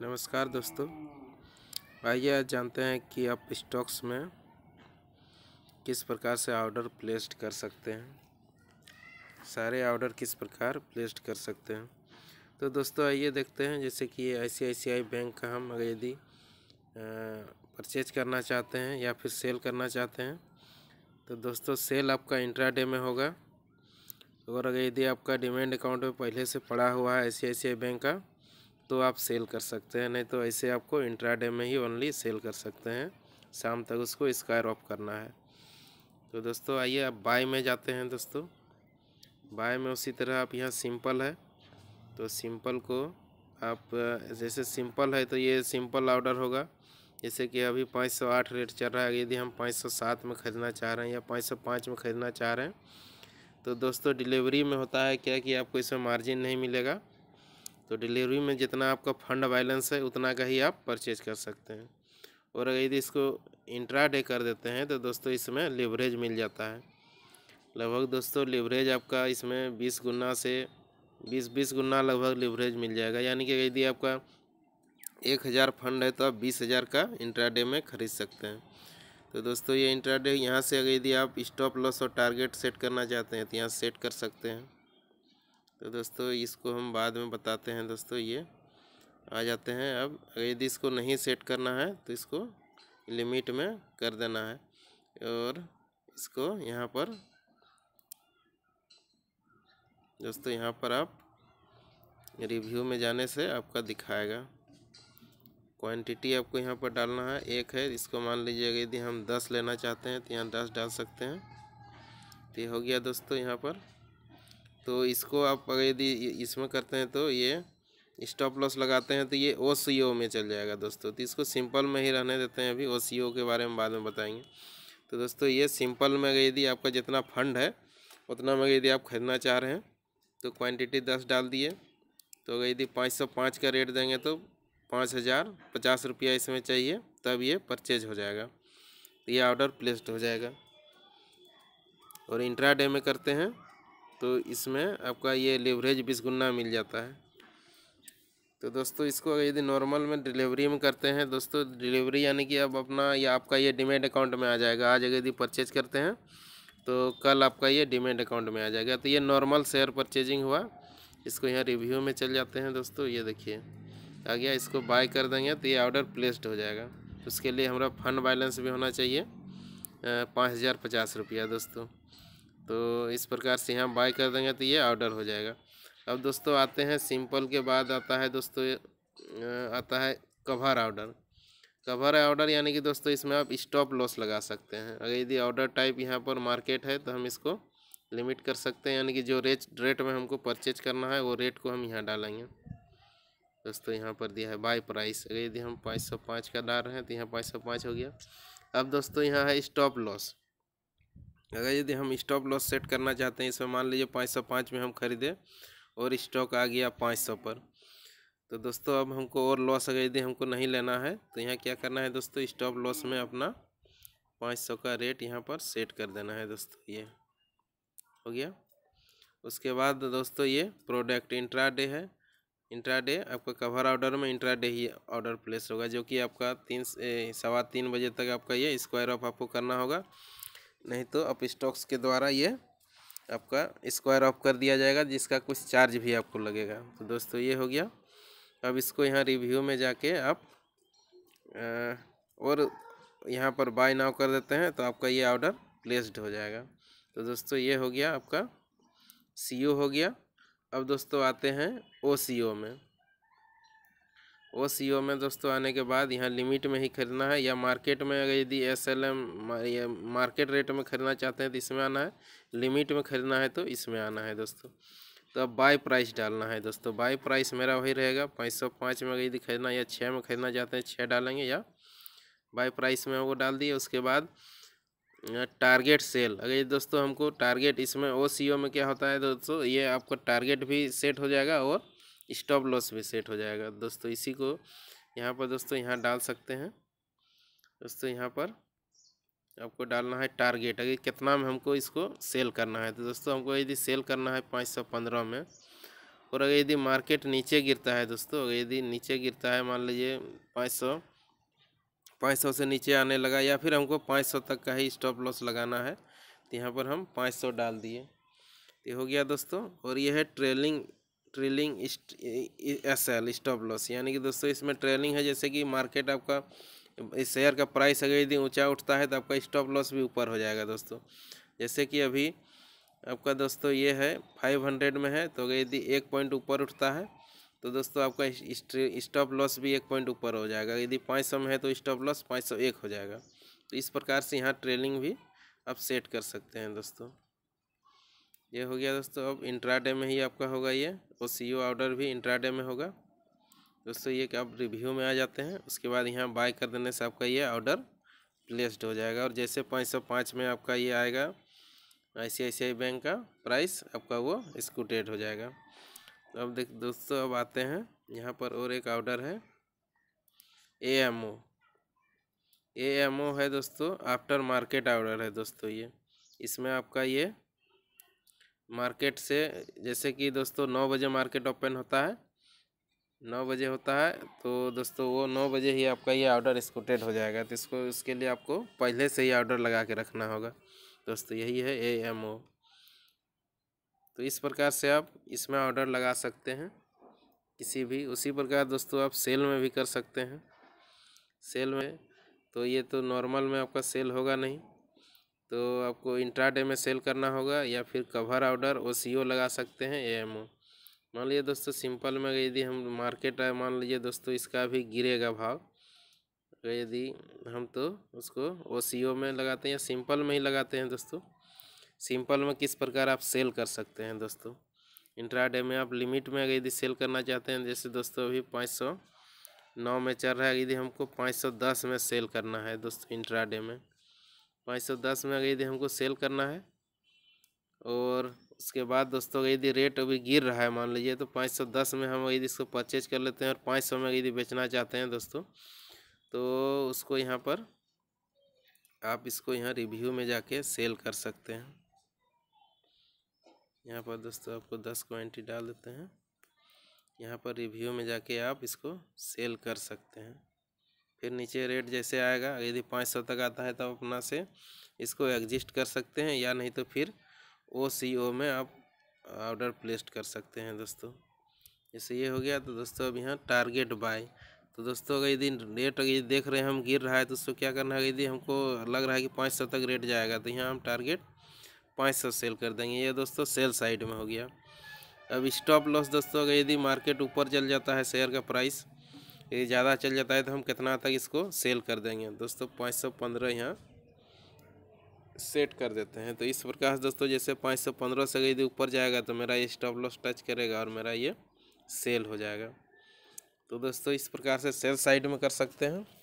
नमस्कार दोस्तों आइए आज जानते हैं कि आप स्टॉक्स में किस प्रकार से ऑर्डर प्लेस्ड कर सकते हैं सारे ऑर्डर किस प्रकार प्लेस्ड कर सकते हैं तो दोस्तों आइए देखते हैं जैसे कि आईसीआईसीआई बैंक का हम अगर यदि परचेज करना चाहते हैं या फिर सेल करना चाहते हैं तो दोस्तों सेल आपका इंट्रा में होगा और अगर यदि आपका डिमेंड अकाउंट में पहले से पड़ा हुआ है आई बैंक का तो आप सेल कर सकते हैं नहीं तो ऐसे आपको इंट्राडे में ही ओनली सेल कर सकते हैं शाम तक उसको स्क्वायर ऑफ करना है तो दोस्तों आइए आप बाय में जाते हैं दोस्तों बाय में उसी तरह आप यहाँ सिंपल है तो सिंपल को आप जैसे सिंपल है तो ये सिंपल ऑर्डर होगा जैसे कि अभी 508 रेट चल रहा है यदि हम 507 में ख़रीदना चाह रहे हैं या 505 में ख़रीदना चाह रहे हैं तो दोस्तों डिलीवरी में होता है क्या कि आपको इसमें मार्जिन नहीं मिलेगा तो डिलीवरी में जितना आपका फंड बैलेंस है उतना का ही आप परचेज कर सकते हैं और अगर यदि इसको इंट्रा डे कर देते हैं तो दोस्तों इसमें लेवरेज मिल जाता है लगभग दोस्तों लेवरेज आपका इसमें बीस गुना से बीस बीस गुना लगभग लेवरेज मिल जाएगा यानी कि यदि आपका एक हज़ार फंड है तो आप बीस हज़ार का इंट्रा में ख़रीद सकते हैं तो दोस्तों ये इंट्रा यहाँ से अगर यदि आप स्टॉप लॉस और टारगेट सेट करना चाहते हैं तो यहाँ सेट कर सकते हैं तो दोस्तों इसको हम बाद में बताते हैं दोस्तों ये आ जाते हैं अब यदि इसको नहीं सेट करना है तो इसको लिमिट में कर देना है और इसको यहाँ पर दोस्तों यहाँ पर आप रिव्यू में जाने से आपका दिखाएगा क्वांटिटी आपको यहाँ पर डालना है एक है इसको मान लीजिएगा यदि हम दस लेना चाहते हैं तो यहाँ दस डाल सकते हैं तो ये हो गया दोस्तों यहाँ पर तो इसको आप अगर यदि इसमें करते हैं तो ये स्टॉप लॉस लगाते हैं तो ये ओ में चल जाएगा दोस्तों तो इसको सिंपल में ही रहने देते हैं अभी ओ के बारे में बाद में बताएंगे तो दोस्तों ये सिंपल में अगर यदि आपका जितना फंड है उतना में यदि आप खरीदना चाह रहे हैं तो क्वांटिटी दस डाल दिए तो अगर यदि पाँच सौ पाँच का रेट देंगे तो पाँच हज़ार पचास रुपया इसमें चाहिए तब ये परचेज हो जाएगा तो ये ऑर्डर प्लेस्ड हो जाएगा और इंट्रा डे में करते हैं तो इसमें आपका ये लेवरेज बीस गुना मिल जाता है तो दोस्तों इसको अगर यदि नॉर्मल में डिलीवरी में करते हैं दोस्तों डिलीवरी यानी कि अब अपना या आपका ये डिमेंट अकाउंट में आ जाएगा आज अगर यदि परचेज करते हैं तो कल आपका ये डिमेंट अकाउंट में आ जाएगा तो ये नॉर्मल शेयर परचेजिंग हुआ इसको यहाँ रिव्यू में चल जाते हैं दोस्तों ये देखिए आ गया इसको बाय कर देंगे तो ये ऑर्डर प्लेस्ड हो जाएगा उसके लिए हमारा फंड बैलेंस भी होना चाहिए पाँच हज़ार पचास रुपया दोस्तों तो इस प्रकार से यहाँ बाय कर देंगे तो ये ऑर्डर हो जाएगा अब दोस्तों आते हैं सिंपल के बाद आता है दोस्तों आता है कवर ऑर्डर कवर ऑर्डर यानी कि दोस्तों इसमें आप स्टॉप लॉस लगा सकते हैं अगर यदि ऑर्डर टाइप यहाँ पर मार्केट है तो हम इसको लिमिट कर सकते हैं यानी कि जो रेट रेट में हमको परचेज करना है वो रेट को हम यहाँ डालेंगे दोस्तों यहाँ पर दिया है बाय प्राइस अगर यदि हम पाँच सौ पाँच का डाल रहे हैं तो यहाँ पाँच सौ पाँच हो गया अब दोस्तों यहाँ है स्टॉप लॉस अगर यदि हम स्टॉप लॉस सेट करना चाहते हैं इसमें मान लीजिए पाँच सौ पाँच में हम खरीदे और स्टॉक आ गया पाँच सौ पर तो दोस्तों अब हमको और लॉस अगर यदि हमको नहीं लेना है तो यहाँ क्या करना है दोस्तों स्टॉप लॉस में अपना पाँच सौ का रेट यहाँ पर सेट कर देना है दोस्तों ये हो गया उसके बाद दोस्तों ये प्रोडक्ट डे है डे आपका कवर ऑर्डर में डे ही ऑर्डर प्लेस होगा जो कि आपका तीन सवा तीन बजे तक आपका ये स्क्वायर ऑफ आपको करना होगा नहीं तो आप स्टॉक्स के द्वारा ये आपका स्क्वायर ऑफ कर दिया जाएगा जिसका कुछ चार्ज भी आपको लगेगा तो दोस्तों ये हो गया अब इसको यहाँ रिव्यू में जाके आप और यहाँ पर बाय नाउ कर देते हैं तो आपका ये ऑर्डर प्लेस्ड हो जाएगा तो दोस्तों ये हो गया आपका सी हो गया अब दोस्तों आते हैं ओ में ओ सी ओ में दोस्तों आने के बाद यहाँ लिमिट में ही खरीदना है या मार्केट में अगर यदि एस एल एम या मार्केट रेट में खरीदना चाहते हैं तो इसमें आना है लिमिट में खरीदना है तो इसमें आना है दोस्तों तो अब बाय प्राइस डालना है दोस्तों बाई प्राइस मेरा वही रहेगा पाँच सौ पाँच में अगर यदि खरीदना या छः में खरीदना चाहते हैं छः डालेंगे या बाई प्राइस में हमको डाल दिए उसके बाद टारगेट सेल अगर ये दोस्तों हमको टारगेट इसमें ओ सी ओ में क्या होता है दोस्तों ये आपका टारगेट भी सेट हो जाएगा और स्टॉप लॉस भी सेट हो जाएगा दोस्तों इसी को यहाँ पर दोस्तों यहाँ डाल सकते हैं दोस्तों यहाँ पर आपको डालना है टारगेट अगर कितना में हमको इसको सेल करना है तो दोस्तों हमको यदि सेल करना है पाँच सौ पंद्रह में और अगर यदि मार्केट नीचे गिरता है दोस्तों अगर यदि नीचे गिरता है मान लीजिए पाँच सौ पाँच सौ से नीचे आने लगा या फिर हमको पाँच सौ तक का ही स्टॉप लॉस लगाना है तो यहाँ पर हम पाँच सौ डाल दिए ये तो हो गया दोस्तों और यह है trailing trailing S L stop loss यानी कि दोस्तों इसमें ट्रेलिंग है जैसे कि मार्केट आपका इस शेयर का प्राइस अगर यदि ऊंचा उठता है तो आपका स्टॉप लॉस भी ऊपर हो जाएगा दोस्तों जैसे कि अभी आपका दोस्तों ये है फाइव हंड्रेड में है तो अगर यदि एक पॉइंट ऊपर उठता है तो दोस्तों आपका स्टॉप लॉस भी एक पॉइंट ऊपर हो जाएगा यदि पाँच सौ में है तो स्टॉप लॉस पाँच सौ एक हो जाएगा तो इस प्रकार से यहाँ ट्रेलिंग भी आप सेट कर सकते हैं दोस्तों ये हो गया दोस्तों अब इंट्राडे में ही आपका होगा ये और सी यू ऑर्डर भी इंट्राडे में होगा दोस्तों ये कि आप रिव्यू में आ जाते हैं उसके बाद यहाँ बाय कर देने से आपका ये ऑर्डर प्लेस्ड हो जाएगा और जैसे पाँच सौ पाँच में आपका ये आएगा आई बैंक का प्राइस आपका वो स्कूटेड हो जाएगा तो अब देख दोस्तों अब आते हैं यहाँ पर और एक ऑर्डर है A M O A M O है दोस्तों आफ्टर मार्केट ऑर्डर है दोस्तों ये इसमें आपका ये मार्केट से जैसे कि दोस्तों नौ बजे मार्केट ओपन होता है नौ बजे होता है तो दोस्तों वो नौ बजे ही आपका ये ऑर्डर स्कूटेड हो जाएगा तो इसको इसके लिए आपको पहले से ही ऑर्डर लगा के रखना होगा दोस्तों यही है ए एम ओ तो इस प्रकार से आप इसमें ऑर्डर लगा सकते हैं किसी भी उसी प्रकार दोस्तों आप सेल में भी कर सकते हैं सेल में तो ये तो नॉर्मल में आपका सेल होगा नहीं तो आपको इंट्राडे में सेल करना होगा या फिर कवर ऑर्डर ओ सी ओ लगा सकते हैं ए एम ओ मान लीजिए दोस्तों सिंपल में यदि हम मार्केट है मान लीजिए दोस्तों इसका भी गिरेगा भाव तो यदि हम तो उसको ओ सी ओ में लगाते हैं या सिंपल में ही लगाते हैं दोस्तों सिंपल में किस प्रकार आप सेल कर सकते हैं दोस्तों इंट्राडे में आप लिमिट में यदि सेल करना चाहते हैं जैसे दोस्तों अभी पाँच सौ नौ में चल रहा है यदि हमको पाँच सौ दस में सेल करना है दोस्तों इंट्राडे में पाँच सौ दस में गई थी हमको सेल करना है और उसके बाद दोस्तों गई थी रेट अभी गिर रहा है मान लीजिए तो पाँच सौ दस में हम गई थी इसको परचेज कर लेते हैं और पाँच सौ में गई थी बेचना चाहते हैं दोस्तों तो उसको यहाँ पर आप इसको यहाँ रिव्यू में जाके सेल कर सकते हैं यहाँ पर दोस्तों आपको दस क्वान्टी डाल देते हैं यहाँ पर रिव्यू में जाके आप इसको सेल कर सकते हैं फिर नीचे रेट जैसे आएगा यदि पाँच सौ तक आता है तब तो अपना से इसको एग्जिस्ट कर सकते हैं या नहीं तो फिर ओ सी ओ में आप ऑर्डर प्लेस्ड कर सकते हैं दोस्तों जैसे ये हो गया तो दोस्तों अब यहाँ टारगेट बाय तो दोस्तों अगर यदि रेट अगर देख रहे हैं हम गिर रहा है तो उसको क्या करना है यदि हमको लग रहा है कि पाँच सौ तक रेट जाएगा तो यहाँ हम टारगेट पाँच सौ सेल कर देंगे ये दोस्तों सेल साइड में हो गया अब स्टॉप लॉस दोस्तों अगर यदि मार्केट ऊपर चल जाता है शेयर का प्राइस ये ज़्यादा चल जाता है तो हम कितना तक इसको सेल कर देंगे दोस्तों पाँच सौ पंद्रह यहाँ सेट कर देते हैं तो इस प्रकार दोस्तों जैसे पाँच सौ पंद्रह से यदि ऊपर जाएगा तो मेरा ये स्टॉप लॉस टच करेगा और मेरा ये सेल हो जाएगा तो दोस्तों इस प्रकार से सेल साइड में कर सकते हैं